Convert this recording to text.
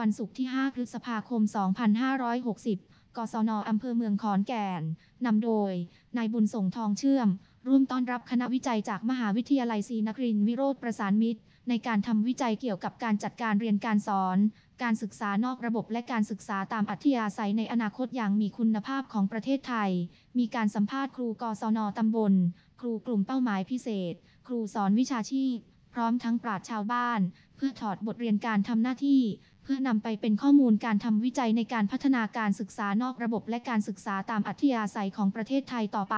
วันศุกร์ที่ 5 พฤษภาคม 2560กศน อำเภอเมืองขอนแก่น นำโดย นายบุญส่งทองเชื่อม ร่วมต้อนรับคณะวิจัยจากมหาวิทยาลัยศรีนครินทร์วิโรธประสานมิตร ในการทำวิจัยเกี่ยวกับการจัดการเรียนการสอน การศึกษานอกระบบและการศึกษาตามอัธยาศัยในอนาคตอย่างมีคุณภาพของประเทศไทย มีการสัมภาษณ์ครูกศนตำบล ครูกลุ่มเป้าหมายพิเศษ ครูสอนวิชาชีพ พร้อมทั้งปราชชาวบ้าน เพื่อถอดบทเรียนการทำหน้าที่พื่อนำไปเป็นข้อมูลการทำวิจัยในการพัฒนาการศึกษานอกระบบและการศึกษาตามอัธยาศัยของประเทศไทยต่อไป